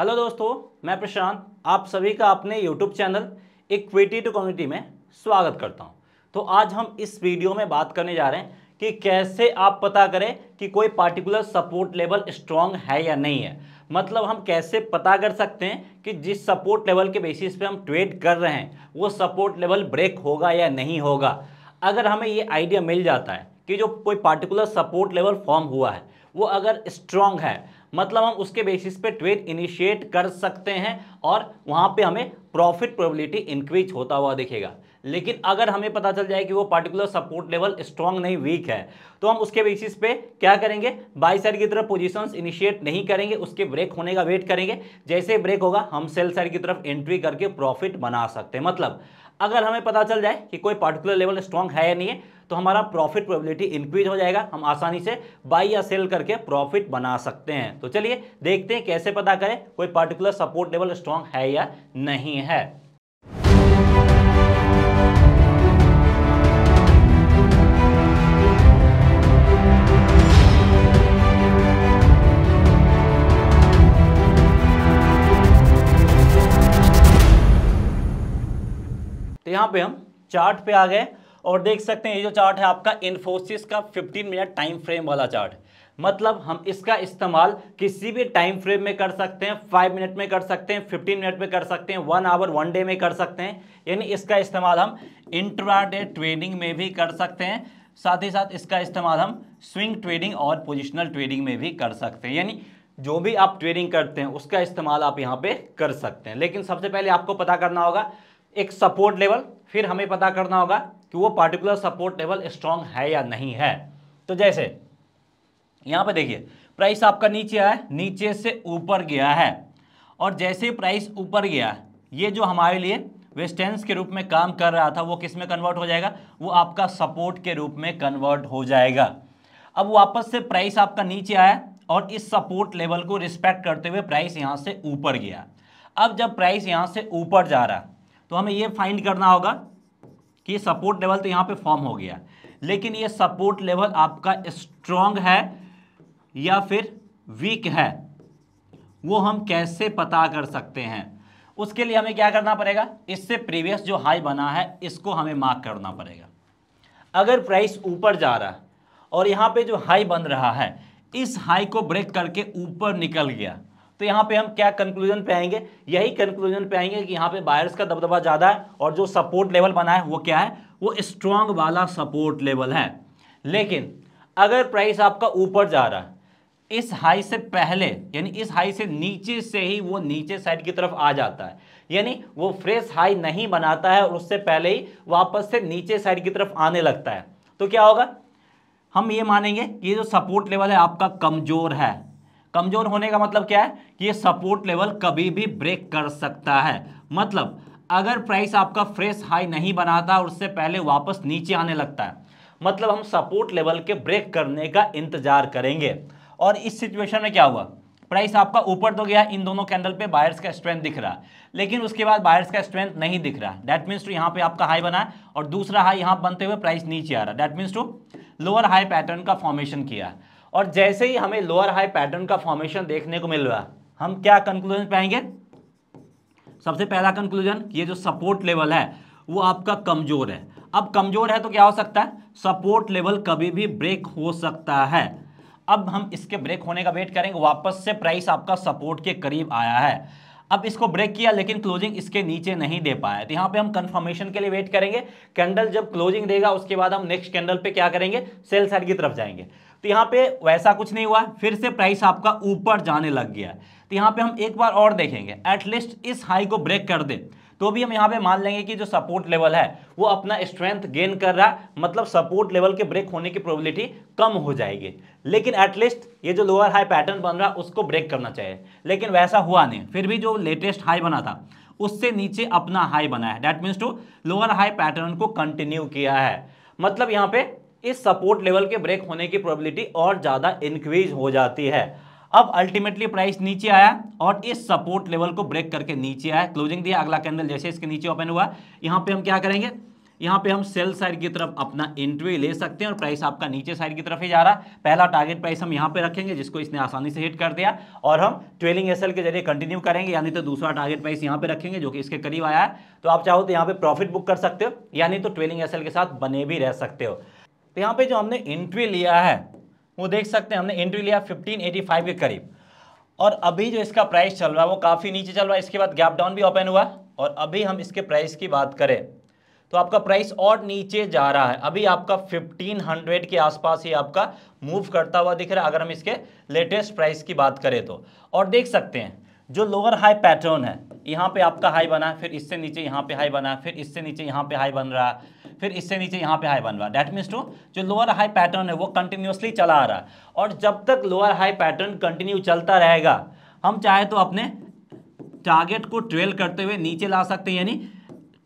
hello दोस्तों मैं प्रशांत आप सभी का अपने YouTube channel equity to community में स्वागत करता हूं तो आज हम इस वीडियो में बात करने जा रहे हैं कि कैसे आप पता करें कि कोई पार्टिकुलर सपोर्ट लेवल स्ट्रांग है या नहीं है मतलब हम कैसे पता कर सकते हैं कि जिस सपोर्ट लेवल के बेसिस पे हम ट्रेड कर रहे हैं वो सपोर्ट लेवल ब्रेक होगा या नहीं होगा अगर हमें ये आइडिया मिल जाता है कि जो कोई पार्टिकुलर सपोर्ट लेवल फॉर्म हुआ है वो अगर स्ट्रांग है मतलब हम उसके बेसिस पे ट्रेड इनिशिएट कर सकते हैं और वहाँ पे हमें प्रॉफिट प्रोबेबिलिटी इंक्रीज होता हुआ दिखेगा लेकिन अगर हमें पता चल जाए कि वो पार्टिकुलर सपोर्ट लेवल स्ट्रांग नहीं वीक है तो हम उसके बेसिस पे क्या करेंगे बाई साइड की तरफ पोजीशंस इनिशिएट नहीं करेंगे उसके ब्रेक होने का वेट करेंगे जैसे ब्रेक होगा हम सेल साइड की तरफ एंट्री करके प्रॉफिट बना सकते हैं मतलब अगर हमें पता चल जाए कि कोई पार्टिकुलर लेवल स्ट्रांग है या नहीं है तो हमारा प्रॉफिट प्रोबेबिलिटी इंक्रीज हो जाएगा हम आसानी से बाई या सेल करके प्रॉफिट बना सकते हैं तो चलिए देखते हैं कैसे पता करें कोई पर्टिकुलर सपोर्ट लेवल स्ट्रांग है या नहीं है तो पे हम चार्ट पे आ गए और देख सकते हैं ये जो चार्ट है आपका इन्फोसिस का 15 मिनट टाइम फ्रेम वाला चार्ट मतलब हम इसका इस्तेमाल किसी भी टाइम फ्रेम में कर सकते हैं फाइव मिनट में कर सकते हैं फिफ्टीन मिनट में कर सकते हैं वन आवर वन डे में कर सकते हैं यानी इसका इस्तेमाल हम इंट्राडे ट्रेडिंग में भी कर सकते हैं साथ ही साथ इसका इस्तेमाल हम स्विंग ट्रेडिंग और पोजिशनल ट्रेडिंग में भी कर सकते हैं यानी जो भी आप ट्रेडिंग करते हैं उसका इस्तेमाल आप यहाँ पे कर सकते हैं लेकिन सबसे पहले आपको पता करना होगा एक सपोर्ट लेवल फिर हमें पता करना होगा कि वो पार्टिकुलर सपोर्ट लेवल स्ट्रांग है या नहीं है तो जैसे यहाँ पे देखिए प्राइस आपका नीचे आया नीचे से ऊपर गया है और जैसे प्राइस ऊपर गया ये जो हमारे लिए वेस्टेंस के रूप में काम कर रहा था वो किस में कन्वर्ट हो जाएगा वो आपका सपोर्ट के रूप में कन्वर्ट हो जाएगा अब वापस से प्राइस आपका नीचे आया और इस सपोर्ट लेवल को रिस्पेक्ट करते हुए प्राइस यहाँ से ऊपर गया अब जब प्राइस यहाँ से ऊपर जा रहा तो हमें ये फाइंड करना होगा कि सपोर्ट लेवल तो यहाँ पे फॉर्म हो गया लेकिन ये सपोर्ट लेवल आपका स्ट्रॉन्ग है या फिर वीक है वो हम कैसे पता कर सकते हैं उसके लिए हमें क्या करना पड़ेगा इससे प्रीवियस जो हाई बना है इसको हमें मार्क करना पड़ेगा अगर प्राइस ऊपर जा रहा है और यहाँ पे जो हाई बन रहा है इस हाई को ब्रेक करके ऊपर निकल गया तो यहाँ पे हम क्या कंक्लूजन पे आएंगे यही कंक्लूजन पे आएंगे कि यहाँ पे बायर्स का दबदबा ज़्यादा है और जो सपोर्ट लेवल बना है वो क्या है वो स्ट्रांग वाला सपोर्ट लेवल है लेकिन अगर प्राइस आपका ऊपर जा रहा है इस हाई से पहले यानी इस हाई से नीचे से ही वो नीचे साइड की तरफ आ जाता है यानी वो फ्रेश हाई नहीं बनाता है और उससे पहले ही वापस से नीचे साइड की तरफ आने लगता है तो क्या होगा हम ये मानेंगे ये जो सपोर्ट लेवल है आपका कमज़ोर है कमजोर होने का मतलब क्या है कि ये सपोर्ट लेवल कभी भी ब्रेक कर सकता है मतलब अगर प्राइस आपका फ्रेश हाई नहीं बनाता और उससे पहले वापस नीचे आने लगता है मतलब हम सपोर्ट लेवल के ब्रेक करने का इंतजार करेंगे और इस सिचुएशन में क्या हुआ प्राइस आपका ऊपर तो गया इन दोनों कैंडल पे बायर्स का स्ट्रेंथ दिख रहा है लेकिन उसके बाद बायर्स का स्ट्रेंथ नहीं दिख रहा डैट मीन्स टू यहाँ पे आपका हाई बना है और दूसरा हाई यहाँ बनते हुए प्राइस नीचे आ रहा that means to lower high pattern का फॉर्मेशन किया है और जैसे ही हमें लोअर हाई पैटर्न का फॉर्मेशन देखने को मिल रहा हम क्या कंक्लूजन पाएंगे सबसे पहला कंक्लूजन ये जो सपोर्ट लेवल है वो आपका कमज़ोर है अब कमज़ोर है तो क्या हो सकता है सपोर्ट लेवल कभी भी ब्रेक हो सकता है अब हम इसके ब्रेक होने का वेट करेंगे वापस से प्राइस आपका सपोर्ट के करीब आया है अब इसको ब्रेक किया लेकिन क्लोजिंग इसके नीचे नहीं दे पाया तो यहाँ पे हम कंफर्मेशन के लिए वेट करेंगे कैंडल जब क्लोजिंग देगा उसके बाद हम नेक्स्ट कैंडल पे क्या करेंगे सेल साइड की तरफ जाएंगे तो यहाँ पे वैसा कुछ नहीं हुआ फिर से प्राइस आपका ऊपर जाने लग गया तो यहाँ पे हम एक बार और देखेंगे एटलीस्ट इस हाई को ब्रेक कर दे तो भी हम यहाँ पे मान लेंगे कि जो सपोर्ट लेवल है वो अपना स्ट्रेंथ गेन कर रहा है मतलब सपोर्ट लेवल के ब्रेक होने की प्रोबेबिलिटी कम हो जाएगी लेकिन एटलीस्ट ये जो लोअर हाई पैटर्न बन रहा है उसको ब्रेक करना चाहिए लेकिन वैसा हुआ नहीं फिर भी जो लेटेस्ट हाई बना था उससे नीचे अपना हाई बना है that means to lower high pattern को कंटिन्यू किया है मतलब यहाँ पे इस सपोर्ट लेवल के ब्रेक होने की प्रोबेबिलिटी और ज़्यादा इंक्रीज हो जाती है अब अल्टीमेटली प्राइस नीचे आया और इस सपोर्ट लेवल को ब्रेक करके नीचे आया क्लोजिंग दिया अगला कैंडल जैसे इसके नीचे ओपन हुआ यहाँ पे हम क्या करेंगे यहाँ पे हम सेल साइड की तरफ अपना एंट्री ले सकते हैं और प्राइस आपका नीचे साइड की तरफ ही जा रहा पहला टारगेट प्राइस हम यहाँ पे रखेंगे जिसको इसने आसानी से हिट कर दिया और हम ट्रेलिंग एसएल के जरिए कंटिन्यू करेंगे यानी तो दूसरा टारगेट प्राइस यहाँ पे रखेंगे जो कि इसके करीब आया है तो आप चाहो तो यहाँ पे प्रॉफिट बुक कर सकते हो यानी तो ट्रेलिंग एसएल के साथ बने भी रह सकते हो तो यहाँ पे जो हमने एंट्री लिया है वो देख सकते हैं हमने एंट्री लिया 1585 के करीब और अभी जो इसका प्राइस चल रहा है वो काफ़ी नीचे चल रहा है इसके बाद गैप डाउन भी ओपन हुआ और अभी हम इसके प्राइस की बात करें तो आपका प्राइस और नीचे जा रहा है अभी आपका 1500 के आसपास ही आपका मूव करता हुआ दिख रहा है अगर हम इसके लेटेस्ट प्राइस की बात करें तो और देख सकते हैं जो लोअर हाई पैटर्न है यहाँ पे आपका हाई बना फिर इससे नीचे यहाँ पे हाई बना फिर इससे नीचे यहाँ पे हाई बन रहा फिर इससे नीचे यहाँ पे हाई बन रहा डैट मीन्स टू जो लोअर हाई पैटर्न है वो कंटिन्यूसली चला आ रहा और जब तक लोअर हाई पैटर्न कंटिन्यू चलता रहेगा हम चाहे तो अपने टारगेट को ट्रेल करते हुए नीचे ला सकते हैं यानी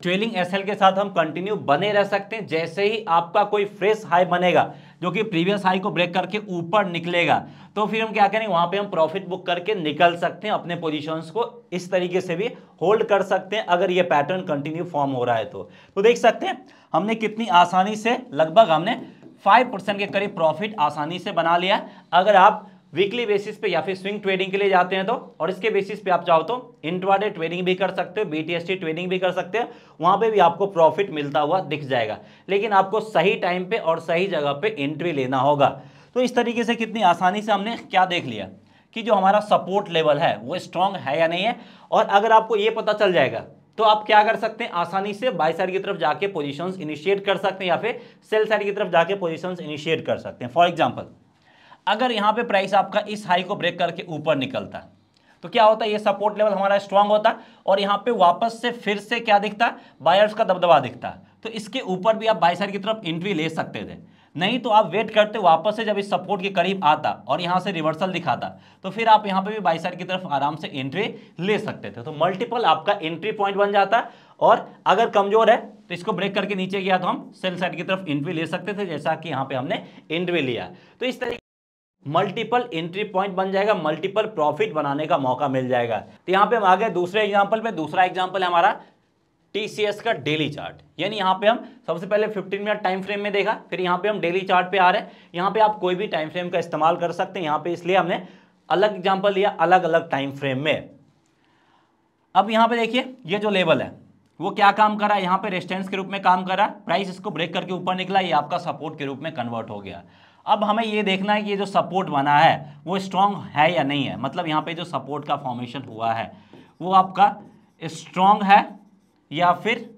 ट्रेलिंग एसएल के साथ हम कंटिन्यू बने रह सकते हैं जैसे ही आपका कोई फ्रेश हाई बनेगा जो कि प्रीवियस हाई को ब्रेक करके ऊपर निकलेगा तो फिर हम क्या करेंगे वहां पे हम प्रॉफिट बुक करके निकल सकते हैं अपने पोजीशंस को इस तरीके से भी होल्ड कर सकते हैं अगर ये पैटर्न कंटिन्यू फॉर्म हो रहा है तो तो देख सकते हैं हमने कितनी आसानी से लगभग हमने फाइव परसेंट के करीब प्रॉफिट आसानी से बना लिया अगर आप वीकली बेसिस पे या फिर स्विंग ट्रेडिंग के लिए जाते हैं तो और इसके बेसिस पे आप चाहो तो इंट्राडे ट्रेडिंग भी कर सकते हो बीटीएसटी ट्रेडिंग भी कर सकते हो वहां पे भी आपको प्रॉफिट मिलता हुआ दिख जाएगा लेकिन आपको सही टाइम पे और सही जगह पे एंट्री लेना होगा तो इस तरीके से कितनी आसानी से हमने क्या देख लिया कि जो हमारा सपोर्ट लेवल है वो स्ट्रांग है या नहीं है और अगर आपको ये पता चल जाएगा तो आप क्या कर सकते हैं आसानी से बाई साइड की तरफ जाके पोजीशंस इनिशिएट कर सकते हैं या फिर सेल साइड की तरफ जाके पोजीशंस इनिशिएट कर सकते हैं फॉर एग्जांपल अगर यहाँ पे प्राइस आपका इस हाई को ब्रेक करके ऊपर निकलता तो क्या होता है ये सपोर्ट लेवल हमारा स्ट्रांग होता और यहाँ पे वापस से फिर से क्या दिखता बायर्स का दबदबा दिखता तो इसके ऊपर भी आप बाई साइड की तरफ एंट्री ले सकते थे नहीं तो आप वेट करते वापस से जब इस सपोर्ट के करीब आता और यहाँ से रिवर्सल दिखाता तो फिर आप यहाँ पे भी बाई साइड की तरफ आराम से एंट्री ले सकते थे तो मल्टीपल आपका एंट्री पॉइंट बन जाता और अगर कमजोर है तो इसको ब्रेक करके नीचे गया तो हम सेल साइड की तरफ एंट्री ले सकते थे जैसा कि यहाँ पे हमने एंट्री लिया तो इस तरीके मल्टीपल एंट्री पॉइंट बन जाएगा मल्टीपल प्रॉफिट बनाने का मौका मिल जाएगा तो यहाँ पे हम आ गए दूसरे एग्जाम्पल में दूसरा एग्जाम्पल है हमारा टीसीएस का डेली चार्ट यानी यहाँ पे हम सबसे पहले 15 मिनट टाइम फ्रेम में देखा फिर यहाँ पे हम डेली चार्ट पे आ रहे हैं यहाँ पे आप कोई भी टाइम फ्रेम का इस्तेमाल कर सकते हैं यहाँ पर इसलिए हमने अलग एग्जाम्पल लिया अलग अलग टाइम फ्रेम में अब यहाँ पे देखिए ये जो लेवल है वो क्या काम कर रहा है यहाँ पे रेस्टेंस के रूप में काम कर रहा है प्राइस इसको ब्रेक करके ऊपर निकला ये आपका सपोर्ट के रूप में कन्वर्ट हो गया अब हमें ये देखना है कि ये जो सपोर्ट बना है वो स्ट्रांग है या नहीं है मतलब यहाँ पे जो सपोर्ट का फॉर्मेशन हुआ है वो आपका स्ट्रांग है या फिर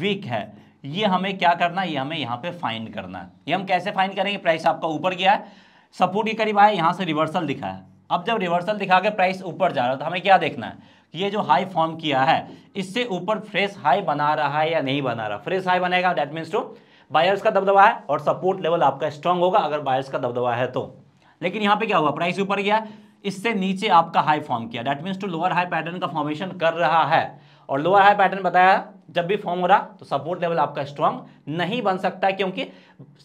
वीक है ये हमें क्या करना है ये हमें यहाँ पे फाइंड करना है ये हम कैसे फाइंड करेंगे प्राइस आपका ऊपर गया है सपोर्ट के करीब आया यहाँ से रिवर्सल दिखा है अब जब रिवर्सल दिखा के प्राइस ऊपर जा रहा है तो हमें क्या देखना है ये जो हाई फॉर्म किया है इससे ऊपर फ्रेश हाई बना रहा है या नहीं बना रहा फ्रेश हाई बनेगा डेट मीन्स टू बायर्स का दबदबा है और सपोर्ट लेवल आपका स्ट्रांग होगा अगर बायर्स का दबदबा है तो लेकिन यहाँ पे क्या हुआ प्राइस ऊपर गया इससे नीचे आपका हाई फॉर्म किया that means to lower high pattern का फॉर्मेशन कर रहा है और लोअर हाई पैटर्न बताया जब भी फॉर्म हो रहा तो सपोर्ट लेवल आपका स्ट्रांग नहीं बन सकता क्योंकि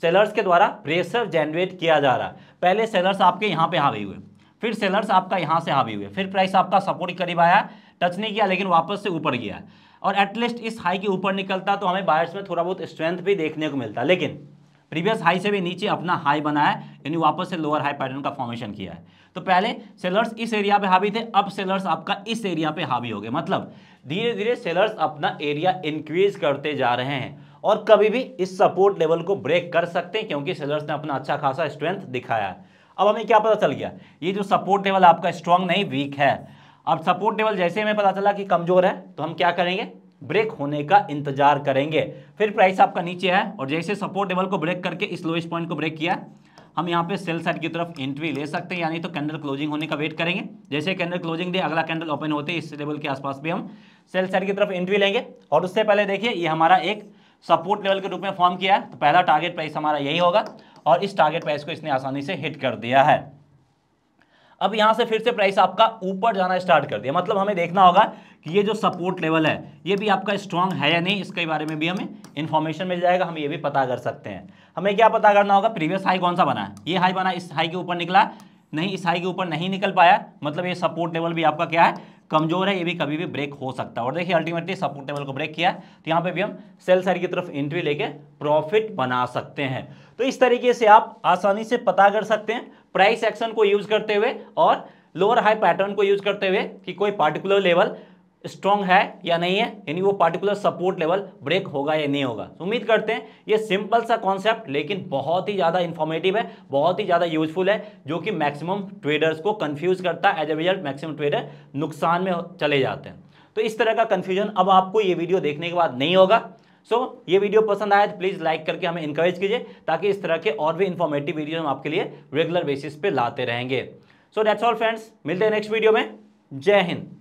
सेलर्स के द्वारा प्रेशर जनरेट किया जा रहा है पहले सेलर्स आपके यहाँ पे हावी हुए फिर सेलर्स आपका यहाँ से हावी हुए फिर प्राइस आपका सपोर्ट करीब आया टच नहीं किया लेकिन वापस से ऊपर गया और एटलीस्ट इस हाई के ऊपर निकलता तो हमें बायर्स में थोड़ा बहुत स्ट्रेंथ भी देखने को मिलता लेकिन प्रीवियस हाई से भी नीचे अपना हाई बनाया यानी वापस से लोअर हाई पैटर्न का फॉर्मेशन किया है तो पहले सेलर्स इस एरिया पे हावी थे अब सेलर्स आपका इस एरिया पे हावी हो गए मतलब धीरे धीरे सेलर्स अपना एरिया इंक्रीज करते जा रहे हैं और कभी भी इस सपोर्ट लेवल को ब्रेक कर सकते हैं क्योंकि सेलर्स ने अपना अच्छा खासा स्ट्रेंथ दिखाया है अब हमें क्या पता चल गया ये जो सपोर्ट लेवल आपका स्ट्रांग नहीं वीक है अब सपोर्ट लेवल जैसे हमें पता चला कि कमजोर है तो हम क्या करेंगे ब्रेक होने का इंतजार करेंगे फिर प्राइस आपका नीचे है और जैसे सपोर्ट लेवल को ब्रेक करके इस लोएस्ट पॉइंट को ब्रेक किया हम यहाँ पे सेल साइड की तरफ एंट्री ले सकते हैं यानी तो कैंडल क्लोजिंग होने का वेट करेंगे जैसे कैंडल क्लोजिंग दे अगला कैंडल ओपन होते इस लेवल के आसपास भी हम सेल साइड की तरफ एंट्री लेंगे और उससे पहले देखिए ये हमारा एक सपोर्ट लेवल के रूप में फॉर्म किया है तो पहला टारगेट प्राइस हमारा यही होगा और इस टारगेट प्राइस को इसने आसानी से हिट कर दिया है अब यहाँ से फिर से प्राइस आपका ऊपर जाना स्टार्ट कर दिया मतलब हमें देखना होगा कि ये जो सपोर्ट लेवल है ये भी आपका स्ट्रांग है या नहीं इसके बारे में भी हमें इन्फॉर्मेशन मिल जाएगा हम ये भी पता कर सकते हैं हमें क्या पता करना होगा प्रीवियस हाई कौन सा बना है ये हाई बना इस हाई के ऊपर निकला नहीं इस हाई के ऊपर नहीं निकल पाया मतलब ये सपोर्ट लेवल भी आपका क्या है कमजोर है ये भी कभी भी ब्रेक हो सकता है और देखिए अल्टीमेटली सपोर्ट लेवल को ब्रेक किया तो यहाँ पे भी हम सेल साइड की तरफ एंट्री लेके प्रॉफिट बना सकते हैं तो इस तरीके से आप आसानी से पता कर सकते हैं प्राइस एक्शन को यूज करते हुए और लोअर हाई पैटर्न को यूज करते हुए कि कोई पार्टिकुलर लेवल स्ट्रॉन्ग है या नहीं है यानी वो पार्टिकुलर सपोर्ट लेवल ब्रेक होगा या नहीं होगा उम्मीद करते हैं ये सिंपल सा कॉन्सेप्ट लेकिन बहुत ही ज़्यादा इन्फॉर्मेटिव है बहुत ही ज़्यादा यूजफुल है जो कि मैक्सिमम ट्रेडर्स को कन्फ्यूज करता है as a result maximum trader नुकसान में चले जाते हैं तो इस तरह का कन्फ्यूजन अब आपको ये वीडियो देखने के बाद नहीं होगा सो so, ये वीडियो पसंद आया तो प्लीज़ लाइक करके हमें इंकरेज कीजिए ताकि इस तरह के और भी इन्फॉर्मेटिव वीडियो हम आपके लिए रेगुलर बेसिस पे लाते रहेंगे सो डेट्स ऑल फ्रेंड्स मिलते हैं नेक्स्ट वीडियो में जय हिंद